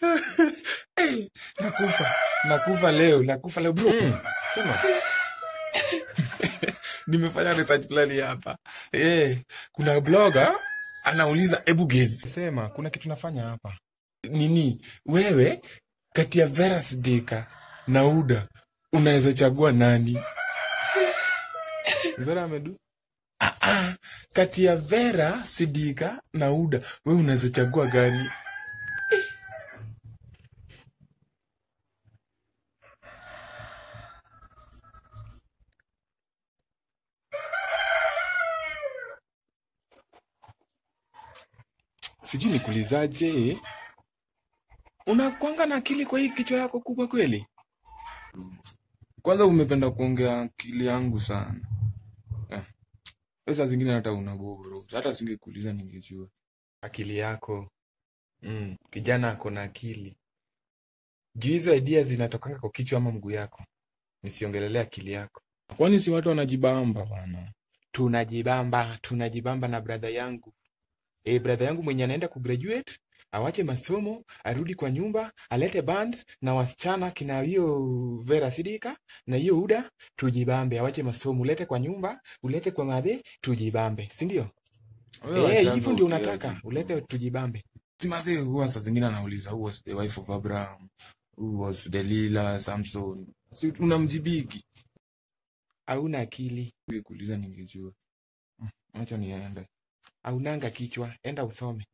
nakufa nakufa leo nakufa leo bro mm. nimefanya research plani hapa eh, kuna anauliza ebu gezi sema kuna kitu nafanya hapa nini wewe kati ya vera deka na uda unaweza chagua nani vera amedu ah, ah. kati ya vera sidika na uda we unaweza chagua gani sijui nikulizaje. Unakwanga na akili kwa hii kichwa yako kubwa kweli. Kwanza umependa kuongea akili yangu sana eh. Pesa zingine hata unagogoro, hata singekuuliza ningejua akili yako. Mm, kijana ako na akili juu hizo idea zinatokanga kwa kichwa ama mguu yako, nisiongelelea akili yako. Kwani si watu wanajibamba bana? Tunajibamba, tunajibamba na bradha yangu e, brother yangu mwenye anaenda kugraduate awache masomo arudi kwa nyumba alete band na wasichana kina hiyo Vera Sidika na hiyo Uda tujibambe. Awache masomo ulete kwa nyumba ulete kwa madhe tujibambe, si ndio? Eh, hivyo ndio unataka ulete tujibambe. Si madhe huwa saa zingine anauliza who was the wife of Abraham, who was delila Samson. Si unamjibiki. Hauna akili. Kuuliza ningejua. Hmm, acha niende aunanga kichwa, enda usome